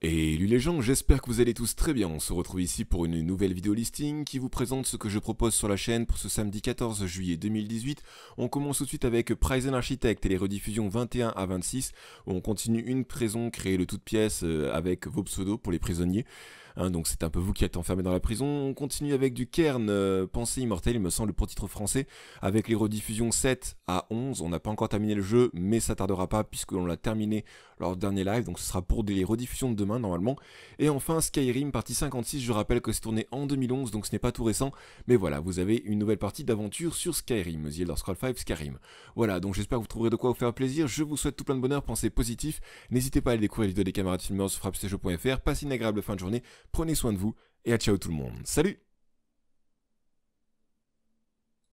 Et lui les gens, j'espère que vous allez tous très bien, on se retrouve ici pour une nouvelle vidéo listing qui vous présente ce que je propose sur la chaîne pour ce samedi 14 juillet 2018. On commence tout de suite avec Prison Architect et les rediffusions 21 à 26, où on continue une prison créée de toutes pièces euh, avec vos pseudos pour les prisonniers. Hein, donc c'est un peu vous qui êtes enfermés dans la prison. On continue avec du Kern, euh, Pensée Immortelle, il me semble, pour titre français, avec les rediffusions 7 à 11. On n'a pas encore terminé le jeu, mais ça tardera pas puisque l'on l'a terminé lors dernier live, donc ce sera pour des rediffusions de normalement. Et enfin Skyrim partie 56, je rappelle que c'est tourné en 2011 donc ce n'est pas tout récent, mais voilà, vous avez une nouvelle partie d'aventure sur Skyrim, The Elder Scrolls 5 Skyrim. Voilà, donc j'espère que vous trouverez de quoi vous faire plaisir, je vous souhaite tout plein de bonheur, pensez positif, n'hésitez pas à aller découvrir les vidéos des camarades filmeurs sur frappe.fr passez une agréable fin de journée, prenez soin de vous, et à ciao tout le monde. Salut